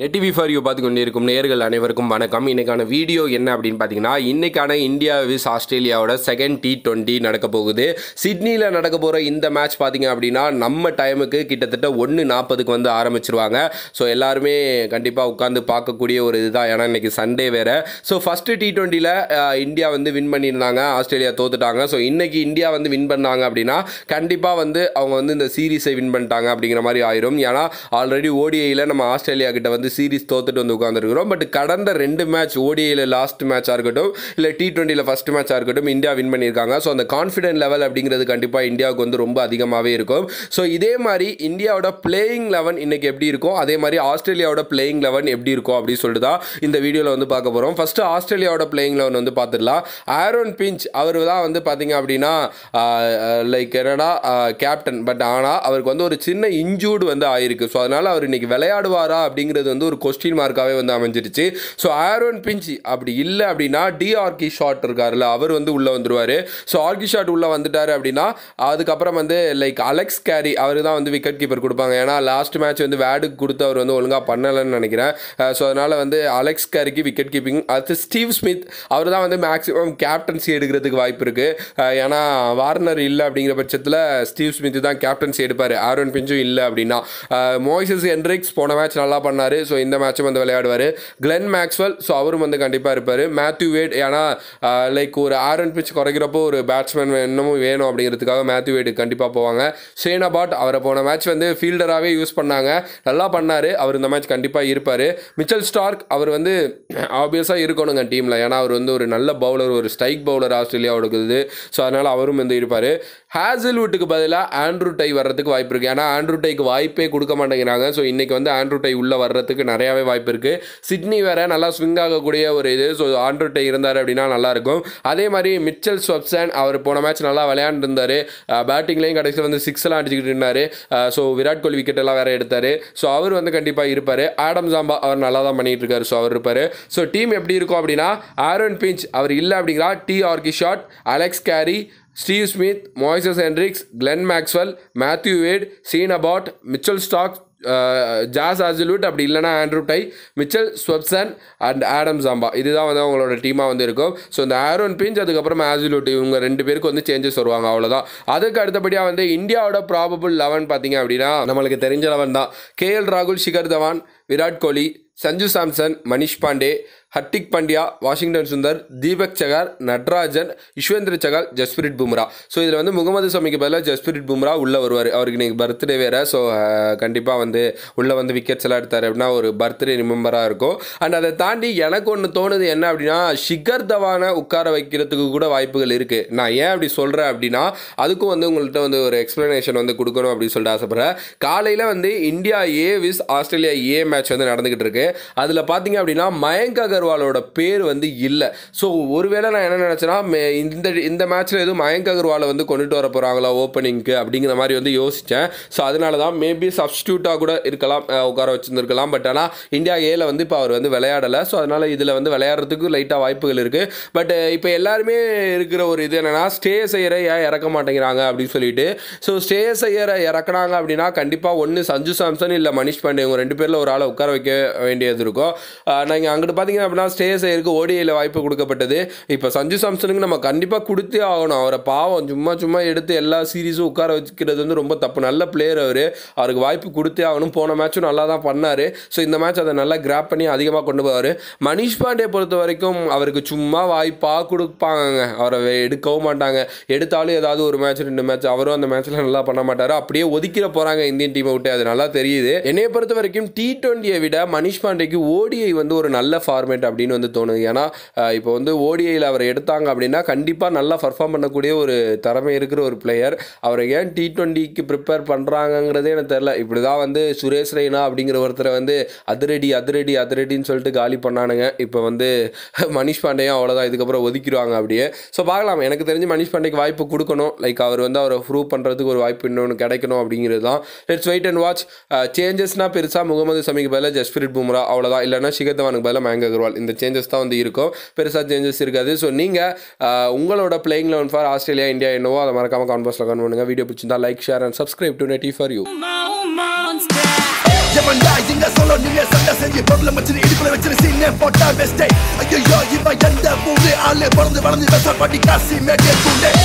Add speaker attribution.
Speaker 1: Net TV for you பார்த்து கொண்டு இருக்கும் நேர்கள் அனைவருக்கும் வணக்கம் இன்றைக்கான வீடியோ என்ன அப்படின்னு பார்த்தீங்கன்னா இன்றைக்கான இந்தியா விஸ் ஆஸ்திரேலியாவோட செகண்ட் டி டுவெண்ட்டி நடக்க போகுது சிட்னியில் நடக்க போகிற இந்த மேட்ச் பார்த்தீங்க அப்படின்னா நம்ம டைமுக்கு கிட்டத்தட்ட ஒன்று நாற்பதுக்கு வந்து ஆரம்பிச்சிருவாங்க ஸோ எல்லாருமே கண்டிப்பாக உட்காந்து பார்க்கக்கூடிய ஒரு இதுதான் ஏன்னா இன்றைக்கி சண்டே வேறு ஸோ ஃபஸ்ட்டு டி ட்வெண்ட்டியில் இந்தியா வந்து வின் பண்ணியிருந்தாங்க ஆஸ்திரேலியா தோத்துட்டாங்க ஸோ இன்றைக்கி இந்தியா வந்து வின் பண்ணாங்க அப்படின்னா கண்டிப்பாக வந்து அவங்க வந்து இந்த சீரீஸை வின் பண்ணிட்டாங்க அப்படிங்கிற மாதிரி ஆயிரும் ஏன்னா ஆல்ரெடி ஓடிஐயில் நம்ம ஆஸ்திரேலியா கிட்ட வந்து வந்து சீரிஸ் தோத்துட்டு வந்து உட்காந்துருக்கிறோம் பட் கடந்த ரெண்டு மேட்ச் ஓடிஐயில் லாஸ்ட் மேட்சாக இருக்கட்டும் இல்லை டி ட்வெண்ட்டியில் ஃபஸ்ட் மேட்சாக இருக்கட்டும் இந்தியா வின் பண்ணியிருக்காங்க ஸோ அந்த கான்ஃபிடென்ட் லெவல் அப்படிங்கிறது கண்டிப்பாக இந்தியாவுக்கு வந்து ரொம்ப அதிகமாகவே இருக்கும் ஸோ இதே மாதிரி இந்தியாவோட பிளேயிங் லெவன் இன்றைக்கி எப்படி இருக்கும் அதே மாதிரி ஆஸ்திரேலியாவோட பிளேயிங் லெவன் எப்படி இருக்கும் அப்படின்னு சொல்லிட்டு தான் இந்த வீடியோவில் வந்து பார்க்க போகிறோம் ஃபஸ்ட்டு ஆஸ்திரேலியாவோட பிளேயிங் லெவன் வந்து பார்த்துடலாம் ஆரோன் பிஞ்ச் அவர் தான் வந்து பார்த்தீங்க அப்படின்னா லைக் என்னடா கேப்டன் பட் ஆனால் அவருக்கு வந்து ஒரு சின்ன இன்ஜூர்டு வந்து ஆயிருக்கு ஸோ அதனால் அவர் இன்றைக்கி விளையாடுவாரா அப்படிங்கிறது வந்து ஒரு கொஸ்டின் மார்க்காகவே வந்து அமைஞ்சிருச்சு ஸோ ஆரோன் பிஞ்சி அப்படி இல்லை அப்படின்னா டி ஆர்கி ஷாட் இருக்காருல்ல அவர் வந்து உள்ளே வந்துடுவார் ஸோ ஆர்கி ஷாட் உள்ளே வந்துட்டார் அப்படின்னா அதுக்கப்புறம் வந்து லைக் அலெக்ஸ் கேரி அவர் தான் வந்து விக்கெட் கீப்பர் கொடுப்பாங்க ஏன்னா லாஸ்ட் மேட்ச் வந்து வேடுக்கு கொடுத்து அவர் வந்து ஒழுங்காக பண்ணலைன்னு நினைக்கிறேன் ஸோ அதனால் வந்து அலெக்ஸ் கேரிக்கு விக்கெட் கீப்பிங் அடுத்து ஸ்டீவ் ஸ்மித் அவர் தான் வந்து மேக்ஸிமம் கேப்டன்சி எடுக்கிறதுக்கு வாய்ப்பு இருக்குது ஏன்னா வார்னர் இல்லை அப்படிங்கிற பட்சத்தில் ஸ்டீவ் ஸ்மித் தான் கேப்டன்சி எடுப்பார் ஆரோன் பிஞ்சும் இல்லை அப்படின்னா மோய்சஸ் என்ரிக்ஸ் போன மேட்ச் நல்லா பண்ணார் ஸோ இந்த மேட்சும் வந்து விளையாடுவார் கிளென் மேக்ஸ்வெல் ஸோ அவரும் வந்து கண்டிப்பாக இருப்பார் மேத்யூ வேட் ஏன்னா லைக் ஒரு ஆரன் அண்ட் பிச் குறைக்கிறப்போ ஒரு பேட்ஸ்மேன் இன்னமும் வேணும் அப்படிங்கிறதுக்காக மேத்யூ வேட் கண்டிப்பாக போவாங்க பாட் அவரை போன மேட்ச் வந்து ஃபீல்டராகவே யூஸ் பண்ணாங்க நல்லா பண்ணார் அவர் இந்த மேட்ச் கண்டிப்பாக இருப்பார் மிச்சல் ஸ்டார்க் அவர் வந்து ஆப்வியஸாக இருக்கணுங்க டீமில் ஏன்னா அவர் வந்து ஒரு நல்ல பவுலர் ஒரு ஸ்ட்ரைக் பவுலர் ஆஸ்திரேலியாவோட இருக்குது ஸோ அதனால் அவரும் வந்து இருப்பார் ஹேசல்வுட்டுக்கு பதிலாக ஆண்ட்ரூ டை வர்றதுக்கு வாய்ப்பு இருக்குது ஏன்னா ஆண்ட்ரூ டைக்கு வாய்ப்பே கொடுக்க மாட்டேங்கிறாங்க ஸோ இன்றைக்கி வந்து ஆண்ட்ரூ டை உள்ளே வர்றதுக்கு வரத்துக்கு நிறையாவே வாய்ப்பு இருக்குது சிட்னி வேறு நல்லா ஸ்விங் ஆகக்கூடிய ஒரு இது ஸோ ஆண்ட்ரோட்டை இருந்தார் அப்படின்னா நல்லாயிருக்கும் அதே மாதிரி மிச்சல் ஸ்வப்சன் அவர் போன மேட்ச் நல்லா விளையாண்டுருந்தார் பேட்டிங்லேயும் கடைசியில் வந்து சிக்ஸ் எல்லாம் அடிச்சுக்கிட்டு இருந்தார் ஸோ விராட் கோலி விக்கெட் எல்லாம் வேறு எடுத்தார் ஸோ அவர் வந்து கண்டிப்பாக இருப்பார் ஆடம் ஜாம்பா அவர் நல்லா தான் பண்ணிட்டு இருக்காரு ஸோ அவர் இருப்பார் ஸோ டீம் எப்படி இருக்கும் அப்படின்னா ஆரோன் பிஞ்ச் அவர் இல்லை அப்படிங்கிறா D'Arcy Short Alex Carey Steve Smith Moises Henriques Glenn Maxwell Matthew Wade Sean Abbott Mitchell Starc Josh Hazlewood அப்படி இல்லைனா Andrew Tye Mitchell Swepson and Adam Zampa இதுதான் வந்து அவங்களோட டீமாக வந்து இருக்கும் ஸோ இந்த ஆரோன் பிஞ்ச் அதுக்கப்புறம் ஆஜிலூட் இவங்க ரெண்டு பேருக்கு வந்து சேஞ்சஸ் வருவாங்க அவ்வளோதான் அதுக்கு அடுத்தபடியாக வந்து இந்தியாவோட ப்ராபபிள் லெவன் பார்த்தீங்க அப்படின்னா நம்மளுக்கு தெரிஞ்ச லெவன் தான் கேஎல் ராகுல் ஷிகர் தவான் விராட் கோலி Sanju Samson Manish Pandey Hardik Pandya Washington Sundar Deepak Sahar Natarajan யுஷ்வேந்திர சகால் Jasprit Bumrah so இதில் வந்து முகமது சமிக்கு பதிலாக ஜஸ்பிரிட் பும்ரா உள்ளே வருவார் அவருக்கு இன்றைக்கி பர்த்டே வேறு ஸோ கண்டிப்பாக வந்து உள்ளே வந்து விக்கெட்ஸ் எல்லாம் எடுத்தார் அப்படின்னா ஒரு பர்த்டே ரிமெம்பராக இருக்கும் அண்ட் அதை தாண்டி எனக்கு ஒன்று தோணுது என்ன அப்படின்னா ஷிகர் தவானை உட்கார வைக்கிறதுக்கு கூட வாய்ப்புகள் இருக்குது நான் ஏன் அப்படி சொல்கிறேன் அப்படின்னா அதுக்கும் வந்து உங்கள்கிட்ட வந்து ஒரு எக்ஸ்ப்ளனேஷன் வந்து கொடுக்கணும் அப்படின்னு சொல்லிட்டு ஆசைப்பட்றேன் காலையில் வந்து India A vs Australia A match match வந்து நடந்துக்கிட்டு இருக்கு அதில் பார்த்தீங்க அப்படின்னா மயங்க் அகர்வாலோட பேர் வந்து இல்லை ஸோ ஒருவேளை நான் என்ன நினச்சேன்னா இந்த இந்த மேட்ச்சில் எதுவும் மயங்க் அகர்வாலை வந்து கொண்டுட்டு வர போகிறாங்களா ஓப்பனிங்க்கு அப்படிங்கிற மாதிரி வந்து யோசித்தேன் ஸோ அதனால தான் மேபி சப்ஸ்டியூட்டாக கூட இருக்கலாம் உட்கார வச்சுருந்துருக்கலாம் பட் ஆனால் இந்தியா ஏல வந்து இப்போ அவர் வந்து விளையாடலை ஸோ அதனால் இதில் வந்து விளையாடுறதுக்கு லைட்டாக வாய்ப்புகள் இருக்குது பட் இப்போ எல்லாருமே இருக்கிற ஒரு இது என்னென்னா ஸ்டே செய்கிற ஏன் இறக்க மாட்டேங்கிறாங்க அப்படின்னு சொல்லிட்டு ஸோ ஸ்டே செய்கிற இறக்குனாங்க அப்படின்னா கண்டிப்பாக ஒன்று சஞ்சு சாம்சன் இல்லை மணிஷ் பாண்டே இவங்க ரெண்டு பேரில் ஒரு ஆளை உட்கார வைக்க வேண்டியது இருக்கும் இங்கே அங்கிட்டு பார்த்தீங்க அப்படின்னா ஸ்டே செய்யறதுக்கு ஓடிஐயில் வாய்ப்பு கொடுக்கப்பட்டது இப்போ சஞ்சு சாம்சனுக்கு நம்ம கண்டிப்பாக கொடுத்தே ஆகணும் அவரை பாவம் சும்மா சும்மா எடுத்து எல்லா சீரீஸும் உட்கார வச்சுக்கிறது வந்து ரொம்ப தப்பு நல்ல பிளேயர் அவர் அவருக்கு வாய்ப்பு கொடுத்தே ஆகணும் போன மேட்சும் நல்லா தான் பண்ணார் ஸோ இந்த மேட்ச் அதை நல்லா கிராப் பண்ணி அதிகமாக கொண்டு போவார் மனிஷ் பாண்டே பொறுத்த வரைக்கும் அவருக்கு சும்மா வாய்ப்பாக கொடுப்பாங்க அவரை எடுக்கவும் மாட்டாங்க எடுத்தாலும் ஏதாவது ஒரு மேட்ச் ரெண்டு மேட்ச் அவரும் அந்த மேட்ச்சில் நல்லா பண்ண மாட்டார் அப்படியே ஒதுக்கிற போகிறாங்க இந்தியன் டீமை விட்டு அது நல்லா தெரியுது என்னைய பொறுத்த வரைக்கும் டி ட்வெண்ட்டி டிஎன்டியை விட மனிஷ் பாண்டேக்கு ஓடிஐ வந்து ஒரு நல்ல ஃபார்மேட் அப்படின்னு வந்து தோணுது ஏன்னா இப்போ வந்து ஓடிஐயில் அவர் எடுத்தாங்க அப்படின்னா கண்டிப்பாக நல்லா பர்ஃபார்ம் பண்ணக்கூடிய ஒரு திறமை இருக்கிற ஒரு பிளேயர் அவரை ஏன் டி ட்வெண்ட்டிக்கு ப்ரிப்பேர் பண்ணுறாங்கங்கிறதே எனக்கு தெரில இப்படி தான் வந்து சுரேஷ் ரெய்னா அப்படிங்கிற ஒருத்தரை வந்து அதிரடி அதிரடி அதிரடின்னு சொல்லிட்டு காலி பண்ணானுங்க இப்போ வந்து மணிஷ் பாண்டேயும் அவ்வளோதான் இதுக்கப்புறம் ஒதுக்கிடுவாங்க அப்படியே ஸோ பார்க்கலாம் எனக்கு தெரிஞ்சு மணிஷ் பாண்டேக்கு வாய்ப்பு கொடுக்கணும் லைக் அவர் வந்து அவரை ப்ரூவ் பண்ணுறதுக்கு ஒரு வாய்ப்பு இன்னொன்று கிடைக்கணும் அப்படிங்கிறது தான் லெட்ஸ் வெயிட் அண்ட் வாட்ச் சேஞ்சஸ்னால் பெருசாக முகமது சமிக்கு அவருக்கு பதிலாக ஜஸ்பிரிட் பும்ரா அவ்வளோதான் இல்லைனா ஷிகர் தவானுக்கு பதிலாக மயங்க அகர்வால் இந்த சேஞ்சஸ் தான் வந்து இருக்கும் பெருசாக சேஞ்சஸ் இருக்காது ஸோ நீங்கள் உங்களோட playing eleven for Australia India என்னவோ அதை மறக்காமல் கான்பாஸில் கன் பண்ணுங்கள் வீடியோ பிடிச்சிருந்தா like share and subscribe to நெட்டி ஃபார் யூ எவன்டா இங்க சொல்ல நீங்க சண்டை செஞ்சு பொருளை வச்சு இடுப்புல போட்டா பெஸ்டே ஐயோ இவன் எந்த மூணு ஆளு பிறந்து வளர்ந்து விவசாய பண்ணி காசி மேட்டே